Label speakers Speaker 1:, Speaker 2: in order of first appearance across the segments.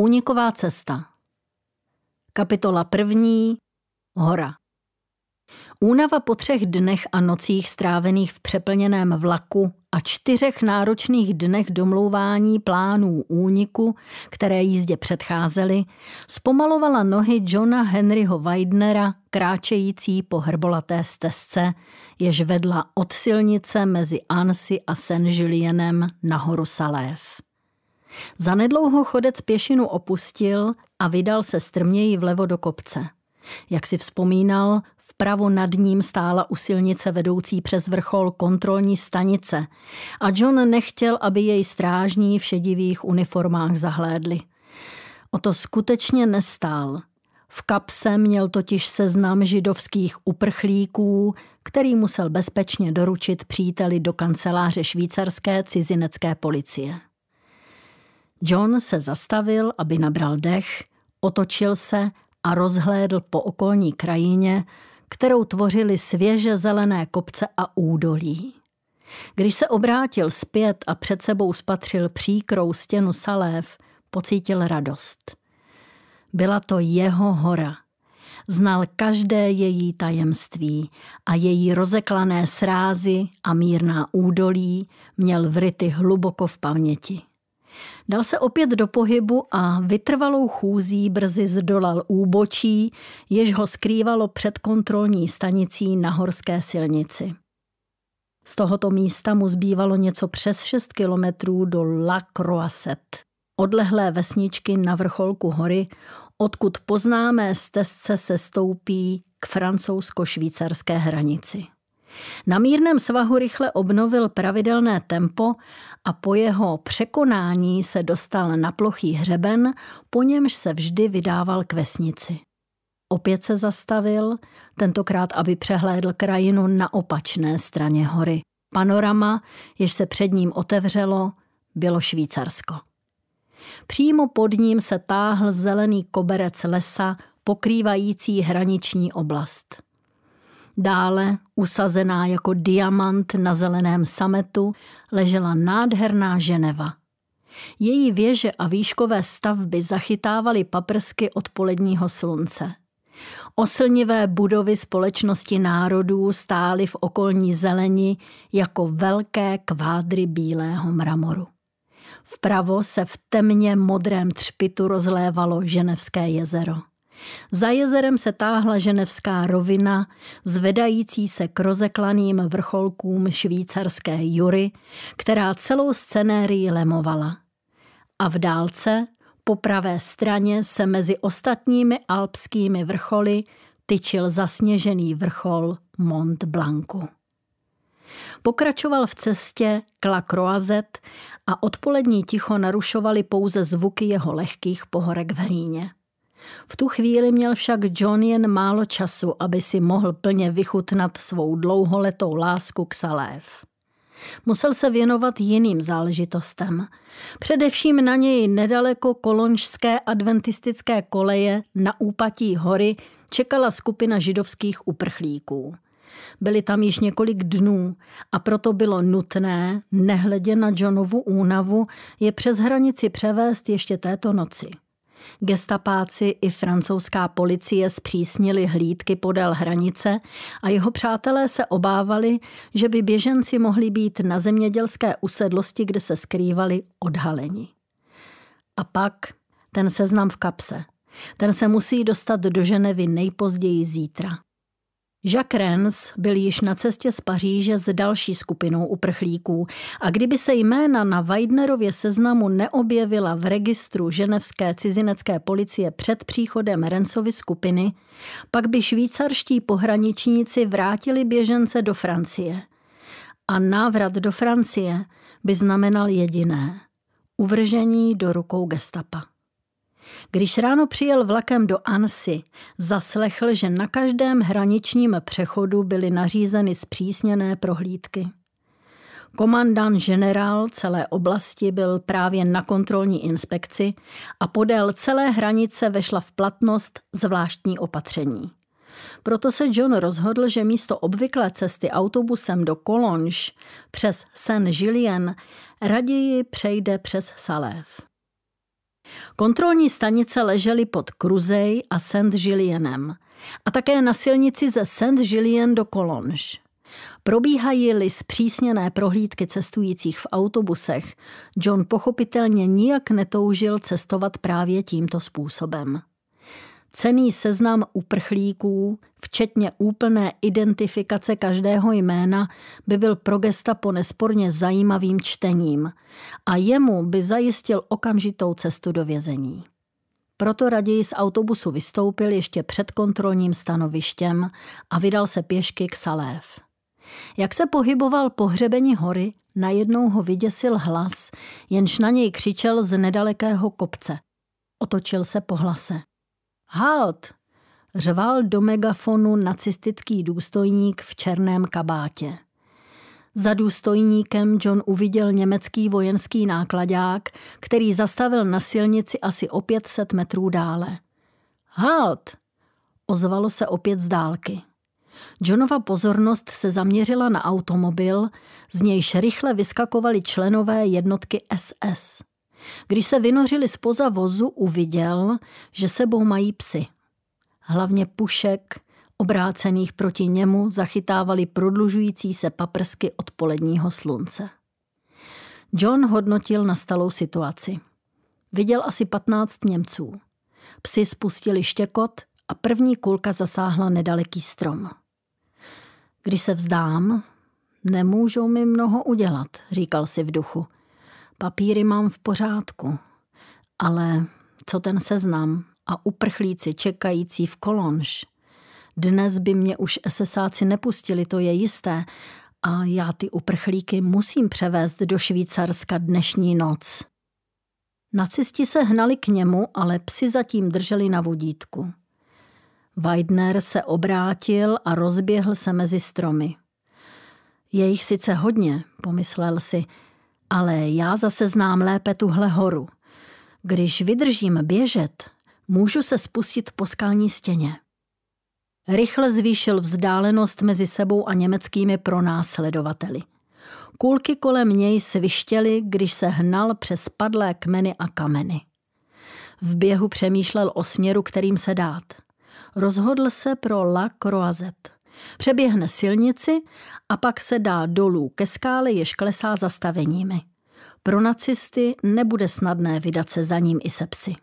Speaker 1: Úniková cesta. Kapitola první. Hora. Únava po třech dnech a nocích strávených v přeplněném vlaku a čtyřech náročných dnech domlouvání plánů úniku, které jízdě předcházely, zpomalovala nohy Johna Henryho Weidnera, kráčející po hrbolaté stezce, jež vedla od silnice mezi Ansi a Saint-Julienem nahoru Salév. Zanedlouho chodec pěšinu opustil a vydal se strměji vlevo do kopce. Jak si vzpomínal, vpravo nad ním stála u silnice vedoucí přes vrchol kontrolní stanice a John nechtěl, aby jej strážní v šedivých uniformách zahlédli. O to skutečně nestál. V kapse měl totiž seznam židovských uprchlíků, který musel bezpečně doručit příteli do kanceláře švýcarské cizinecké policie. John se zastavil, aby nabral dech, otočil se a rozhlédl po okolní krajině, kterou tvořily svěže zelené kopce a údolí. Když se obrátil zpět a před sebou spatřil příkrou stěnu salév, pocítil radost. Byla to jeho hora. Znal každé její tajemství a její rozeklané srázy a mírná údolí měl vryty hluboko v paměti. Dal se opět do pohybu a vytrvalou chůzí brzy zdolal úbočí, jež ho skrývalo před kontrolní stanicí na horské silnici. Z tohoto místa mu zbývalo něco přes 6 kilometrů do La Croisette, odlehlé vesničky na vrcholku hory, odkud poznámé stezce se stoupí k francouzsko-švýcarské hranici. Na mírném svahu rychle obnovil pravidelné tempo a po jeho překonání se dostal na plochý hřeben, po němž se vždy vydával k vesnici. Opět se zastavil, tentokrát aby přehlédl krajinu na opačné straně hory. Panorama, jež se před ním otevřelo, bylo Švýcarsko. Přímo pod ním se táhl zelený koberec lesa, pokrývající hraniční oblast. Dále, usazená jako diamant na zeleném sametu, ležela nádherná Ženeva. Její věže a výškové stavby zachytávaly paprsky odpoledního slunce. Oslnivé budovy společnosti národů stály v okolní zeleni jako velké kvádry bílého mramoru. Vpravo se v temně modrém třpitu rozlévalo Ženevské jezero. Za jezerem se táhla ženevská rovina, zvedající se k rozeklaným vrcholkům švýcarské jury, která celou scenérii lemovala. A v dálce, po pravé straně, se mezi ostatními alpskými vrcholy tyčil zasněžený vrchol Mont Blancu. Pokračoval v cestě k La Croazet a odpolední ticho narušovaly pouze zvuky jeho lehkých pohorek v hlíně. V tu chvíli měl však John jen málo času, aby si mohl plně vychutnat svou dlouholetou lásku k Salév. Musel se věnovat jiným záležitostem. Především na něj nedaleko kolonžské adventistické koleje na úpatí hory čekala skupina židovských uprchlíků. Byli tam již několik dnů a proto bylo nutné, nehledě na Johnovu únavu, je přes hranici převést ještě této noci. Gestapáci i francouzská policie zpřísnili hlídky podél hranice a jeho přátelé se obávali, že by běženci mohli být na zemědělské usedlosti, kde se skrývali, odhaleni. A pak ten seznam v kapse. Ten se musí dostat do Ženevy nejpozději zítra. Jacques Rens byl již na cestě z Paříže s další skupinou uprchlíků a kdyby se jména na Weidnerově seznamu neobjevila v registru ženevské cizinecké policie před příchodem Rensovy skupiny, pak by švýcarští pohraničníci vrátili běžence do Francie. A návrat do Francie by znamenal jediné – uvržení do rukou gestapa. Když ráno přijel vlakem do Ansy, zaslechl, že na každém hraničním přechodu byly nařízeny zpřísněné prohlídky. Komandant generál celé oblasti byl právě na kontrolní inspekci a podél celé hranice vešla v platnost zvláštní opatření. Proto se John rozhodl, že místo obvyklé cesty autobusem do Kolonž přes Saint-Julien raději přejde přes Salève. Kontrolní stanice ležely pod Kruzej a saint julienem a také na silnici ze saint julien do Colonge. Probíhají-li zpřísněné prohlídky cestujících v autobusech, John pochopitelně nijak netoužil cestovat právě tímto způsobem. Cený seznam uprchlíků, včetně úplné identifikace každého jména, by byl pro gesta po nesporně zajímavým čtením a jemu by zajistil okamžitou cestu do vězení. Proto raději z autobusu vystoupil ještě před kontrolním stanovištěm a vydal se pěšky k Salév. Jak se pohyboval po hřebení hory, najednou ho vyděsil hlas, jenž na něj křičel z nedalekého kopce. Otočil se po hlase. Halt! Řval do megafonu nacistický důstojník v černém kabátě. Za důstojníkem John uviděl německý vojenský nákladák, který zastavil na silnici asi o 500 metrů dále. Halt! Ozvalo se opět z dálky. Johnova pozornost se zaměřila na automobil, z nějž rychle vyskakovali členové jednotky SS. Když se vynořili spoza vozu, uviděl, že sebou mají psy. Hlavně pušek, obrácených proti němu, zachytávali prodlužující se paprsky odpoledního slunce. John hodnotil nastalou situaci. Viděl asi 15 Němců. Psi spustili štěkot a první kulka zasáhla nedaleký strom. Když se vzdám, nemůžou mi mnoho udělat, říkal si v duchu – Papíry mám v pořádku, ale co ten seznam a uprchlíci čekající v kolonž. Dnes by mě už SSáci nepustili, to je jisté, a já ty uprchlíky musím převést do Švýcarska dnešní noc. Nacisti se hnali k němu, ale psi zatím drželi na vodítku. Weidner se obrátil a rozběhl se mezi stromy. Je jich sice hodně, pomyslel si, ale já zase znám lépe tuhle horu. Když vydržím běžet, můžu se spustit po skalní stěně. Rychle zvýšil vzdálenost mezi sebou a německými pronásledovateli. Kulky kolem něj svištěly, když se hnal přes padlé kmeny a kameny. V běhu přemýšlel o směru, kterým se dát. Rozhodl se pro La Croisette. Přeběhne silnici a pak se dá dolů ke skále, jež klesá zastaveními. Pro nacisty nebude snadné vydat se za ním i se psy.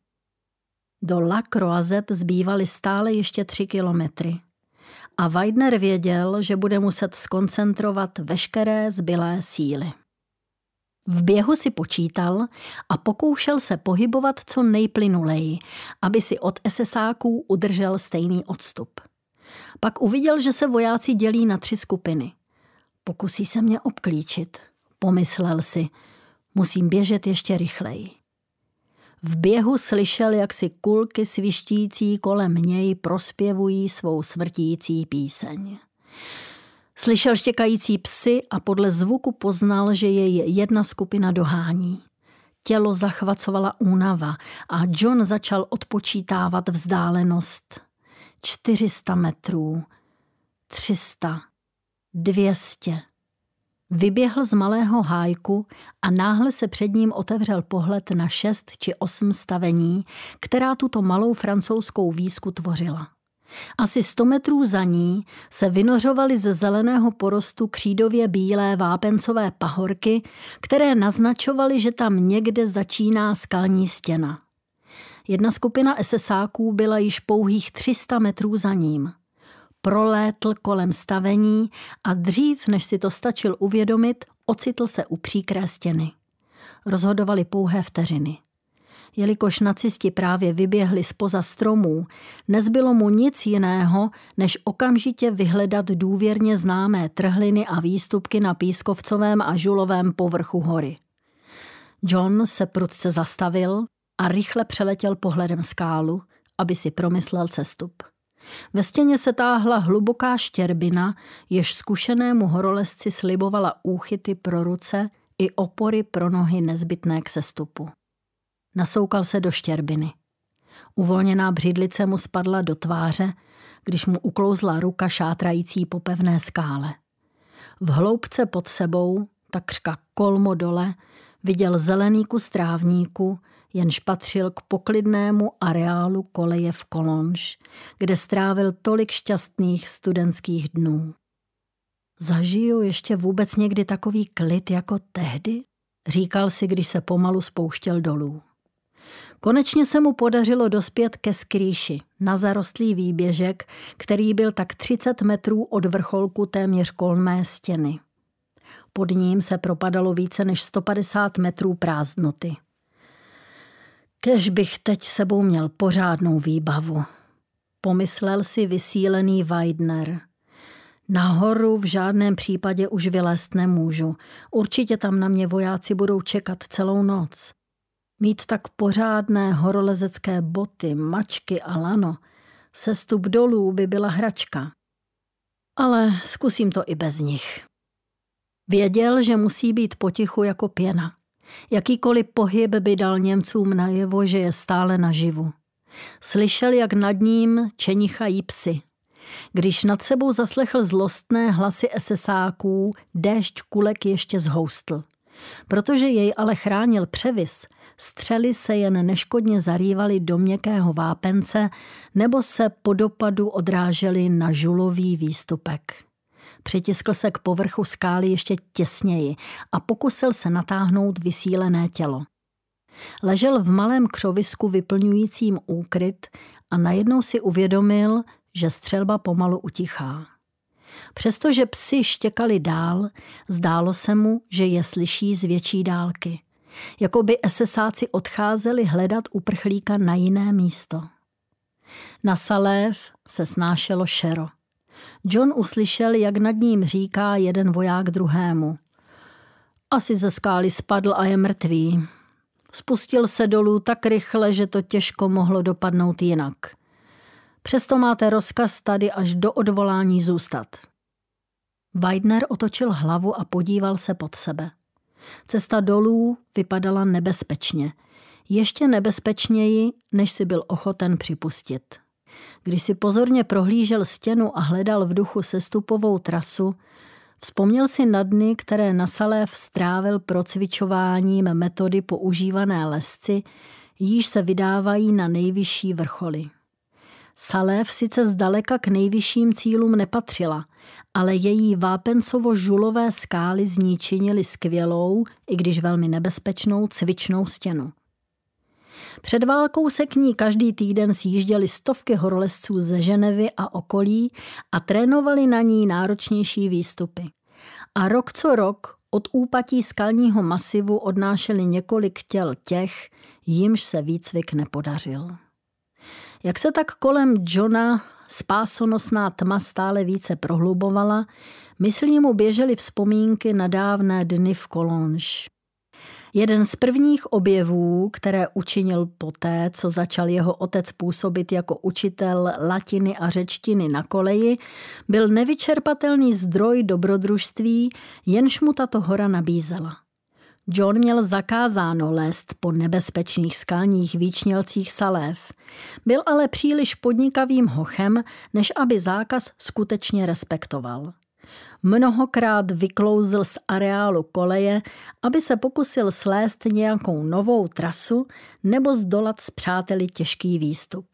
Speaker 1: Do La Croazette zbývaly stále ještě tři kilometry. A Weidner věděl, že bude muset skoncentrovat veškeré zbylé síly. V běhu si počítal a pokoušel se pohybovat co nejplynuleji, aby si od SSáků udržel stejný odstup. Pak uviděl, že se vojáci dělí na tři skupiny. Pokusí se mě obklíčit, pomyslel si. Musím běžet ještě rychleji. V běhu slyšel, jak si kulky svištící kolem něj prospěvují svou smrtící píseň. Slyšel štěkající psy a podle zvuku poznal, že jej jedna skupina dohání. Tělo zachvacovala únava a John začal odpočítávat vzdálenost. 400 metrů, 300, 200. Vyběhl z malého hájku a náhle se před ním otevřel pohled na šest či osm stavení, která tuto malou francouzskou výzku tvořila. Asi sto metrů za ní se vynořovaly ze zeleného porostu křídově bílé vápencové pahorky, které naznačovaly, že tam někde začíná skalní stěna. Jedna skupina SSáků byla již pouhých 300 metrů za ním. Prolétl kolem stavení a dřív, než si to stačil uvědomit, ocitl se u příkré stěny. Rozhodovali pouhé vteřiny. Jelikož nacisti právě vyběhli spoza stromů, nezbylo mu nic jiného, než okamžitě vyhledat důvěrně známé trhliny a výstupky na pískovcovém a žulovém povrchu hory. John se prudce zastavil, a rychle přeletěl pohledem skálu, aby si promyslel cestup. Ve stěně se táhla hluboká štěrbina, jež zkušenému horolezci slibovala úchyty pro ruce i opory pro nohy nezbytné k sestupu. Nasoukal se do štěrbiny. Uvolněná břidlice mu spadla do tváře, když mu uklouzla ruka šátrající po pevné skále. V hloubce pod sebou, takřka kolmo dole, viděl zelený kus trávníku, jenž patřil k poklidnému areálu koleje v Kolonž, kde strávil tolik šťastných studentských dnů. Zažiju ještě vůbec někdy takový klid jako tehdy? Říkal si, když se pomalu spouštěl dolů. Konečně se mu podařilo dospět ke skrýši, na zarostlý výběžek, který byl tak 30 metrů od vrcholku téměř kolmé stěny. Pod ním se propadalo více než 150 metrů prázdnoty. Kež bych teď sebou měl pořádnou výbavu. Pomyslel si vysílený Weidner. Nahoru v žádném případě už vylézt nemůžu. Určitě tam na mě vojáci budou čekat celou noc. Mít tak pořádné horolezecké boty, mačky a lano, sestup dolů by byla hračka. Ale zkusím to i bez nich. Věděl, že musí být potichu jako pěna. Jakýkoliv pohyb by dal Němcům najevo, že je stále naživu. Slyšel, jak nad ním čenichají psy. Když nad sebou zaslechl zlostné hlasy SSáků, déšť kulek ještě zhoustl. Protože jej ale chránil převis, střely se jen neškodně zarývaly do měkkého vápence nebo se po dopadu odrážely na žulový výstupek. Přitiskl se k povrchu skály ještě těsněji a pokusil se natáhnout vysílené tělo. Ležel v malém křovisku vyplňujícím úkryt a najednou si uvědomil, že střelba pomalu utichá. Přestože psi štěkali dál, zdálo se mu, že je slyší z větší dálky. Jako by SSáci odcházeli hledat uprchlíka na jiné místo. Na salév se snášelo šero. John uslyšel, jak nad ním říká jeden voják druhému. Asi ze skály spadl a je mrtvý. Spustil se dolů tak rychle, že to těžko mohlo dopadnout jinak. Přesto máte rozkaz tady až do odvolání zůstat. Weidner otočil hlavu a podíval se pod sebe. Cesta dolů vypadala nebezpečně. Ještě nebezpečněji, než si byl ochoten připustit. Když si pozorně prohlížel stěnu a hledal v duchu sestupovou trasu, vzpomněl si na dny, které na strávil procvičováním metody používané lesci, již se vydávají na nejvyšší vrcholy. Salév sice zdaleka k nejvyšším cílům nepatřila, ale její vápencovo-žulové skály zničinily skvělou, i když velmi nebezpečnou cvičnou stěnu. Před válkou se k ní každý týden sjížděly stovky horolezců ze Ženevy a okolí a trénovali na ní náročnější výstupy. A rok co rok od úpatí skalního masivu odnášeli několik těl těch, jimž se výcvik nepodařil. Jak se tak kolem Johna spásonosná tma stále více prohlubovala, myslí mu běžely vzpomínky na dávné dny v Kolonž. Jeden z prvních objevů, které učinil poté, co začal jeho otec působit jako učitel latiny a řečtiny na koleji, byl nevyčerpatelný zdroj dobrodružství, jenž mu tato hora nabízela. John měl zakázáno lézt po nebezpečných skalních výčnělcích salév. Byl ale příliš podnikavým hochem, než aby zákaz skutečně respektoval. Mnohokrát vyklouzl z areálu koleje, aby se pokusil slést nějakou novou trasu nebo zdolat s přáteli těžký výstup.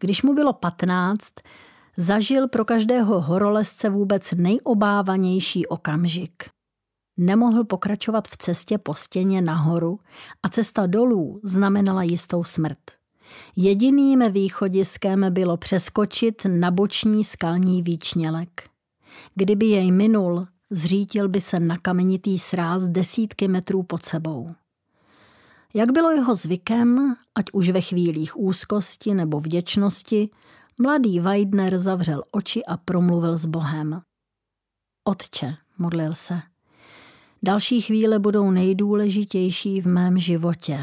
Speaker 1: Když mu bylo 15, zažil pro každého horolezce vůbec nejobávanější okamžik. Nemohl pokračovat v cestě po stěně nahoru a cesta dolů znamenala jistou smrt. Jediným východiskem bylo přeskočit na boční skalní výčnělek. Kdyby jej minul, zřítil by se na kamenitý sráz desítky metrů pod sebou. Jak bylo jeho zvykem, ať už ve chvílích úzkosti nebo vděčnosti, mladý Weidner zavřel oči a promluvil s Bohem. Otče, modlil se, další chvíle budou nejdůležitější v mém životě.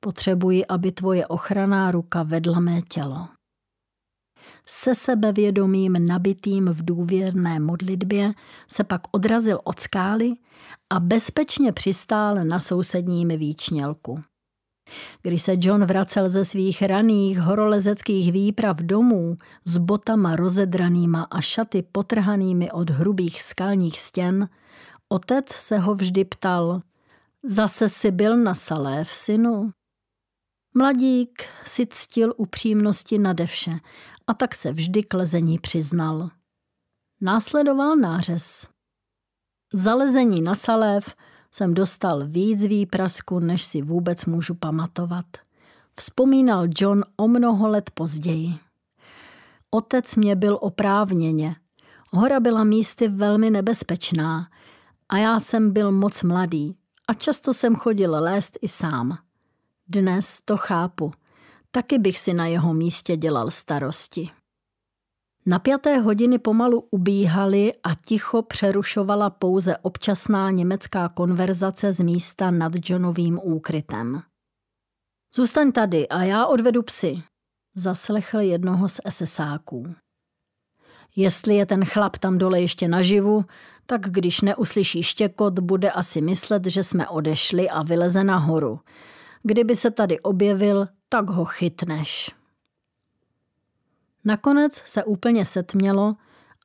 Speaker 1: Potřebuji, aby tvoje ochranná ruka vedla mé tělo se sebevědomím nabitým v důvěrné modlitbě se pak odrazil od skály a bezpečně přistál na sousedním výčnělku. Když se John vracel ze svých raných horolezeckých výprav domů s botama rozedranýma a šaty potrhanými od hrubých skalních stěn, otec se ho vždy ptal, zase si byl na v synu? Mladík si ctil upřímnosti nade vše a tak se vždy k lezení přiznal. Následoval nářez. Za lezení na salév jsem dostal víc výprasku, než si vůbec můžu pamatovat. Vzpomínal John o mnoho let později. Otec mě byl oprávněně. Hora byla místy velmi nebezpečná a já jsem byl moc mladý a často jsem chodil lézt i sám. Dnes to chápu – Taky bych si na jeho místě dělal starosti. Napjaté hodiny pomalu ubíhaly a ticho přerušovala pouze občasná německá konverzace z místa nad Johnovým úkrytem. Zůstaň tady a já odvedu psy, zaslechl jednoho z SSáků. Jestli je ten chlap tam dole ještě naživu, tak když neuslyší štěkot, bude asi myslet, že jsme odešli a vyleze nahoru. Kdyby se tady objevil, tak ho chytneš. Nakonec se úplně setmělo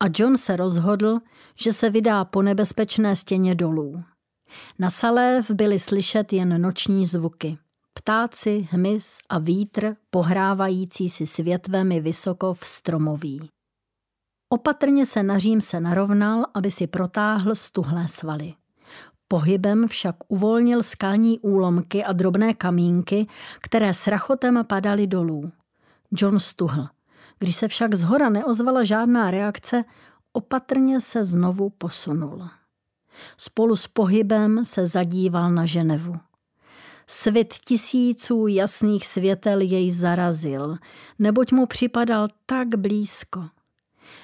Speaker 1: a John se rozhodl, že se vydá po nebezpečné stěně dolů. Na salév byly slyšet jen noční zvuky. Ptáci, hmyz a vítr pohrávající si světvemi vysoko v stromoví. Opatrně se na Řím se narovnal, aby si protáhl stuhlé svaly. Pohybem však uvolnil skalní úlomky a drobné kamínky, které s rachotem padaly dolů. John stuhl. Když se však zhora neozvala žádná reakce, opatrně se znovu posunul. Spolu s pohybem se zadíval na Ženevu. Svět tisíců jasných světel jej zarazil, neboť mu připadal tak blízko.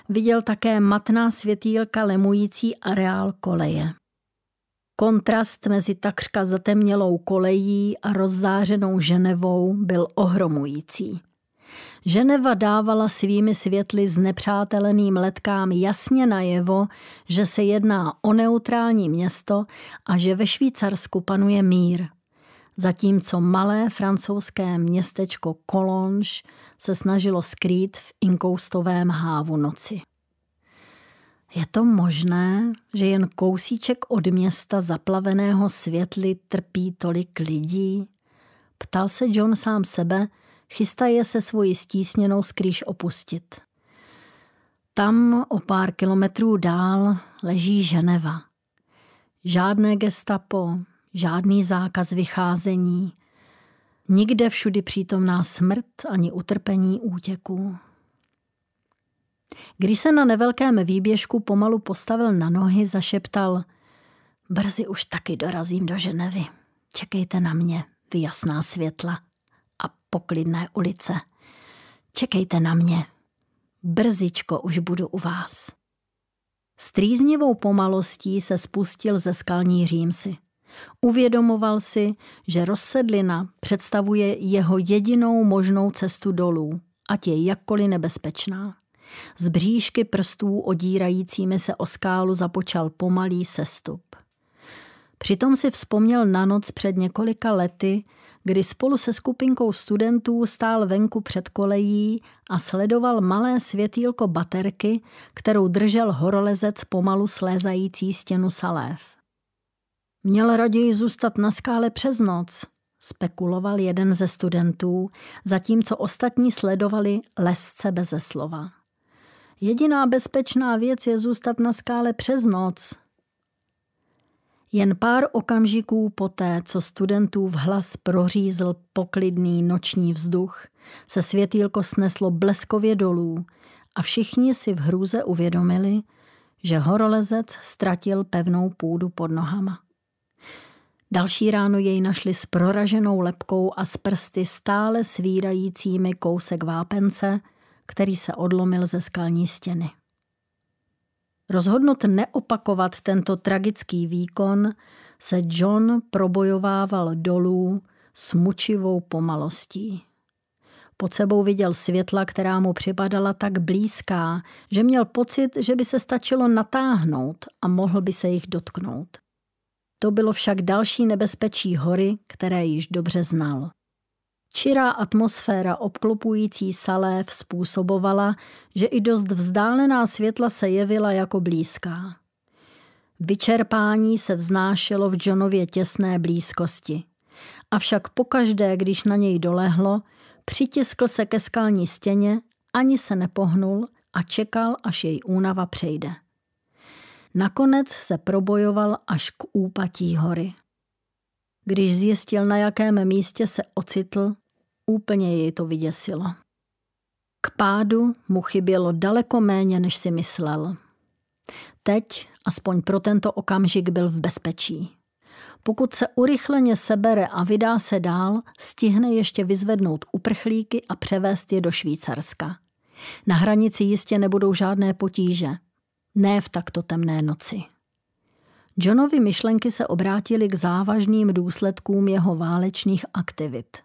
Speaker 1: Viděl také matná světýlka lemující areál koleje. Kontrast mezi takřka zatemnělou kolejí a rozzářenou Ženevou byl ohromující. Ženeva dávala svými světly s nepřáteleným letkám jasně najevo, že se jedná o neutrální město a že ve Švýcarsku panuje mír. Zatímco malé francouzské městečko Colonge se snažilo skrýt v inkoustovém hávu noci. Je to možné, že jen kousíček od města zaplaveného světly trpí tolik lidí? Ptal se John sám sebe, chystaje se svoji stísněnou skrýž opustit. Tam o pár kilometrů dál leží Ženeva. Žádné gestapo, žádný zákaz vycházení, nikde všudy přítomná smrt ani utrpení útěků. Když se na nevelkém výběžku pomalu postavil na nohy, zašeptal Brzy už taky dorazím do Ženevy. Čekejte na mě, vy jasná světla a poklidné ulice. Čekejte na mě. Brzičko už budu u vás. S trýznivou pomalostí se spustil ze skalní římsy. Uvědomoval si, že rozsedlina představuje jeho jedinou možnou cestu dolů, ať je jakkoliv nebezpečná. Z bříšky prstů odírajícími se o skálu započal pomalý sestup. Přitom si vzpomněl na noc před několika lety, kdy spolu se skupinkou studentů stál venku před kolejí a sledoval malé světýlko baterky, kterou držel horolezec pomalu slézající stěnu salév. Měl raději zůstat na skále přes noc, spekuloval jeden ze studentů, zatímco ostatní sledovali lesce beze slova. Jediná bezpečná věc je zůstat na skále přes noc. Jen pár okamžiků poté, co studentů v hlas prořízl poklidný noční vzduch, se světýlko sneslo bleskově dolů a všichni si v hrůze uvědomili, že horolezec ztratil pevnou půdu pod nohama. Další ráno jej našli s proraženou lepkou a s prsty stále svírajícími kousek vápence – který se odlomil ze skalní stěny. Rozhodnut neopakovat tento tragický výkon, se John probojovával dolů s mučivou pomalostí. Pod sebou viděl světla, která mu připadala tak blízká, že měl pocit, že by se stačilo natáhnout a mohl by se jich dotknout. To bylo však další nebezpečí hory, které již dobře znal. Čirá atmosféra obklopující salév způsobovala, že i dost vzdálená světla se jevila jako blízká. Vyčerpání se vznášelo v Johnově těsné blízkosti. Avšak pokaždé, když na něj dolehlo, přitiskl se ke skalní stěně, ani se nepohnul a čekal, až jej únava přejde. Nakonec se probojoval až k úpatí hory. Když zjistil, na jakém místě se ocitl, Úplně jej to vyděsilo. K pádu mu chybělo daleko méně, než si myslel. Teď, aspoň pro tento okamžik, byl v bezpečí. Pokud se urychleně sebere a vydá se dál, stihne ještě vyzvednout uprchlíky a převést je do Švýcarska. Na hranici jistě nebudou žádné potíže. Ne v takto temné noci. Johnovy myšlenky se obrátily k závažným důsledkům jeho válečných aktivit.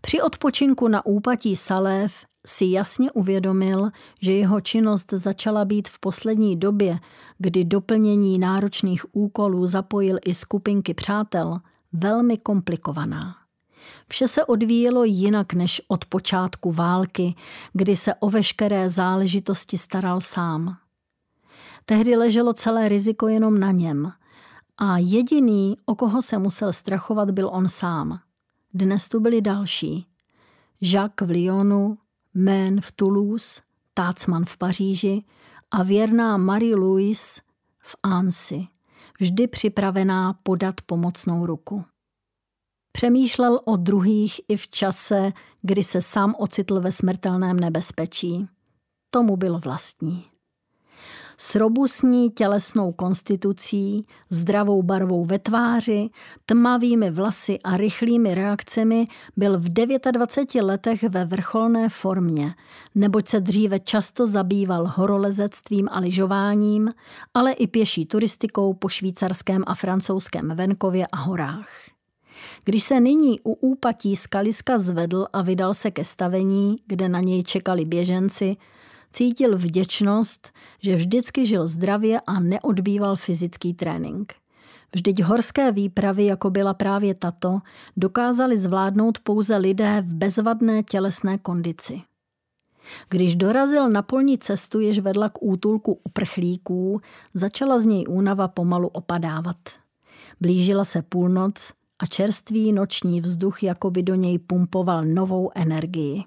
Speaker 1: Při odpočinku na úpatí Salév si jasně uvědomil, že jeho činnost začala být v poslední době, kdy doplnění náročných úkolů zapojil i skupinky přátel, velmi komplikovaná. Vše se odvíjelo jinak než od počátku války, kdy se o veškeré záležitosti staral sám. Tehdy leželo celé riziko jenom na něm a jediný, o koho se musel strachovat, byl on sám – dnes tu byli další. Jacques v Lyonu, Mén v Toulouse, Tácman v Paříži a věrná Marie-Louise v Ansi, vždy připravená podat pomocnou ruku. Přemýšlel o druhých i v čase, kdy se sám ocitl ve smrtelném nebezpečí. Tomu byl vlastní s robustní tělesnou konstitucí, zdravou barvou ve tváři, tmavými vlasy a rychlými reakcemi byl v 29 letech ve vrcholné formě, neboť se dříve často zabýval horolezectvím a lyžováním, ale i pěší turistikou po švýcarském a francouzském venkově a horách. Když se nyní u úpatí skaliska zvedl a vydal se ke stavení, kde na něj čekali běženci, Cítil vděčnost, že vždycky žil zdravě a neodbýval fyzický trénink. Vždyť horské výpravy, jako byla právě tato, dokázali zvládnout pouze lidé v bezvadné tělesné kondici. Když dorazil na polní cestu, jež vedla k útulku uprchlíků, začala z něj únava pomalu opadávat. Blížila se půlnoc a čerstvý noční vzduch jako by do něj pumpoval novou energii.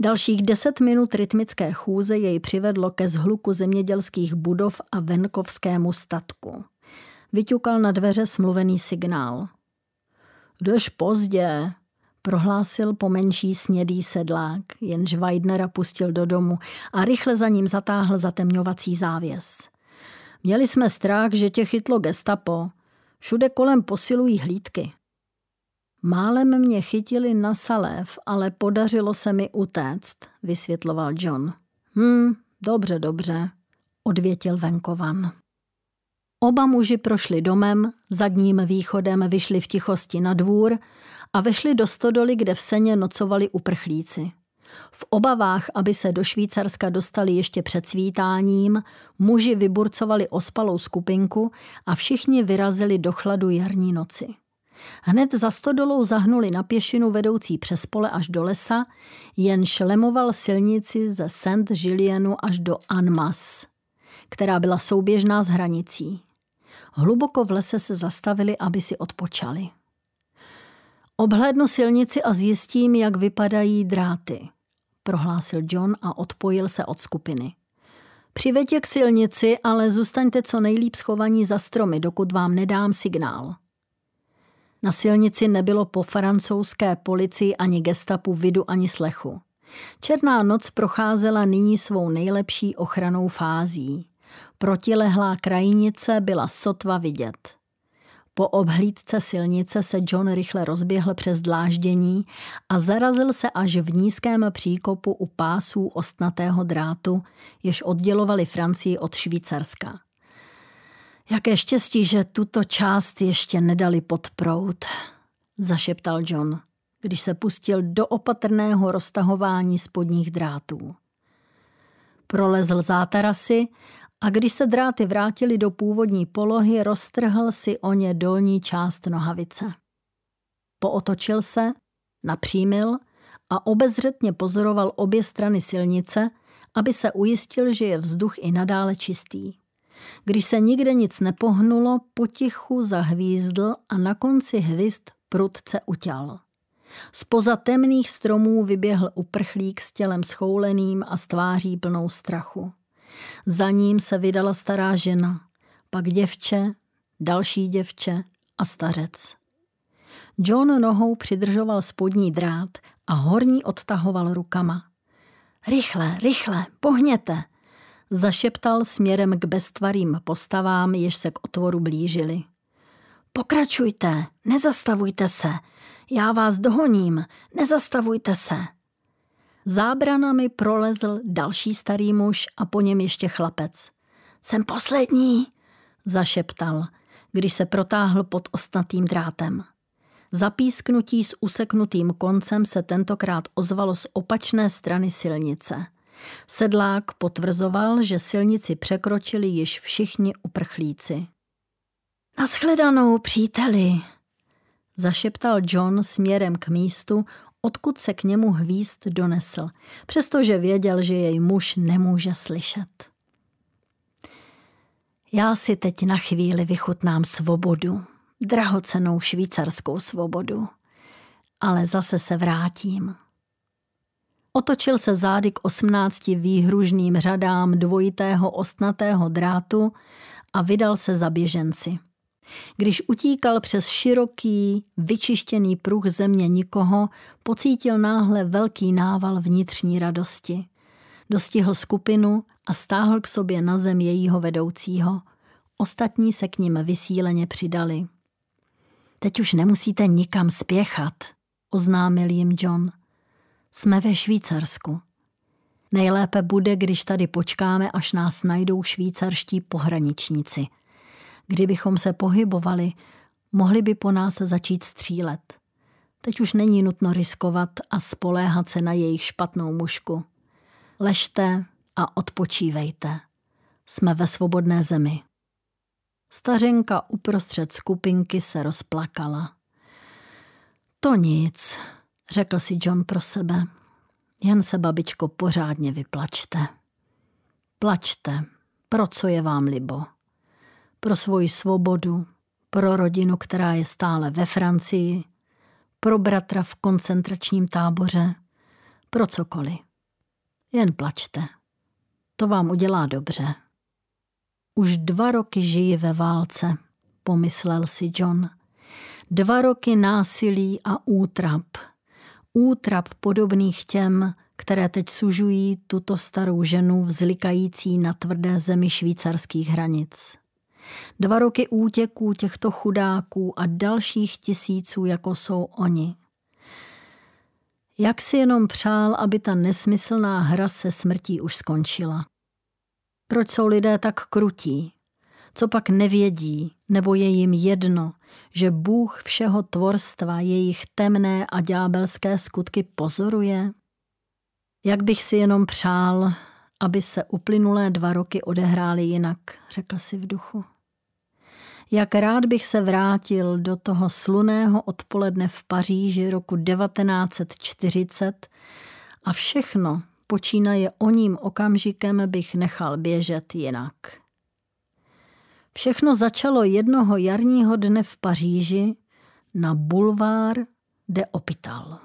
Speaker 1: Dalších deset minut rytmické chůze jej přivedlo ke zhluku zemědělských budov a venkovskému statku. Vyťukal na dveře smluvený signál. Jdeš pozdě, prohlásil pomenší snědý sedlák, jenž Weidnera pustil do domu a rychle za ním zatáhl zatemňovací závěs. Měli jsme strach, že tě chytlo gestapo. Všude kolem posilují hlídky. Málem mě chytili na salév, ale podařilo se mi utéct, vysvětloval John. Hm, dobře, dobře, odvětil venkovan. Oba muži prošli domem, zadním východem vyšli v tichosti na dvůr a vešli do stodoly, kde v seně nocovali uprchlíci. V obavách, aby se do Švýcarska dostali ještě před svítáním, muži vyburcovali ospalou skupinku a všichni vyrazili do chladu jarní noci. Hned za stodolou zahnuli na pěšinu vedoucí přes pole až do lesa, jen šlemoval silnici ze Saint Julienu až do Anmas, která byla souběžná s hranicí. Hluboko v lese se zastavili, aby si odpočali. Obhlédnu silnici a zjistím, jak vypadají dráty, prohlásil John a odpojil se od skupiny. Přiveď je k silnici, ale zůstaňte co nejlíp schovaní za stromy, dokud vám nedám signál. Na silnici nebylo po francouzské policii ani gestapu vidu ani slechu. Černá noc procházela nyní svou nejlepší ochranou fází. Protilehlá krajinice byla sotva vidět. Po obhlídce silnice se John rychle rozběhl přes dláždění a zarazil se až v nízkém příkopu u pásů ostnatého drátu, jež oddělovali Francii od Švýcarska. Jaké štěstí, že tuto část ještě nedali pod prout, zašeptal John, když se pustil do opatrného roztahování spodních drátů. Prolezl zátarasy a když se dráty vrátily do původní polohy, roztrhl si o ně dolní část nohavice. Pootočil se, napřímil a obezřetně pozoroval obě strany silnice, aby se ujistil, že je vzduch i nadále čistý. Když se nikde nic nepohnulo, potichu zahvízdl a na konci hvězd prudce utěl. Spoza temných stromů vyběhl uprchlík s tělem schouleným a s tváří plnou strachu. Za ním se vydala stará žena, pak děvče, další děvče a stařec. John nohou přidržoval spodní drát a horní odtahoval rukama. Rychle, rychle, pohněte, zašeptal směrem k beztvarým postavám, jež se k otvoru blížili. Pokračujte, nezastavujte se, já vás dohoním, nezastavujte se. Zábranami prolezl další starý muž a po něm ještě chlapec. Jsem poslední, zašeptal, když se protáhl pod ostnatým drátem. Zapísknutí s useknutým koncem se tentokrát ozvalo z opačné strany silnice – Sedlák potvrzoval, že silnici překročili již všichni uprchlíci. Naschledanou, příteli, zašeptal John směrem k místu, odkud se k němu hvízd donesl, přestože věděl, že jej muž nemůže slyšet. Já si teď na chvíli vychutnám svobodu, drahocenou švýcarskou svobodu, ale zase se vrátím. Otočil se zády k osmnácti výhružným řadám dvojitého ostnatého drátu a vydal se za běženci. Když utíkal přes široký, vyčištěný pruh země nikoho, pocítil náhle velký nával vnitřní radosti. Dostihl skupinu a stáhl k sobě na zem jejího vedoucího. Ostatní se k ním vysíleně přidali. Teď už nemusíte nikam spěchat, oznámil jim John – jsme ve Švýcarsku. Nejlépe bude, když tady počkáme, až nás najdou švýcarští pohraničníci. Kdybychom se pohybovali, mohli by po nás začít střílet. Teď už není nutno riskovat a spoléhat se na jejich špatnou mušku. Ležte a odpočívejte. Jsme ve svobodné zemi. Stařenka uprostřed skupinky se rozplakala. To nic, Řekl si John pro sebe. Jen se, babičko, pořádně vyplačte. Plačte, pro co je vám libo. Pro svoji svobodu, pro rodinu, která je stále ve Francii, pro bratra v koncentračním táboře, pro cokoliv. Jen plačte. To vám udělá dobře. Už dva roky žijí ve válce, pomyslel si John. Dva roky násilí a útrap – útrap podobných těm, které teď sužují tuto starou ženu vzlikající na tvrdé zemi švýcarských hranic. Dva roky útěků těchto chudáků a dalších tisíců, jako jsou oni. Jak si jenom přál, aby ta nesmyslná hra se smrtí už skončila. Proč jsou lidé tak krutí? co pak nevědí, nebo je jim jedno, že Bůh všeho tvorstva jejich temné a ďábelské skutky pozoruje? Jak bych si jenom přál, aby se uplynulé dva roky odehrály jinak, řekl si v duchu. Jak rád bych se vrátil do toho sluného odpoledne v Paříži roku 1940 a všechno, počínaje o ním okamžikem, bych nechal běžet jinak. Všechno začalo jednoho jarního dne v Paříži na bulvár de opital.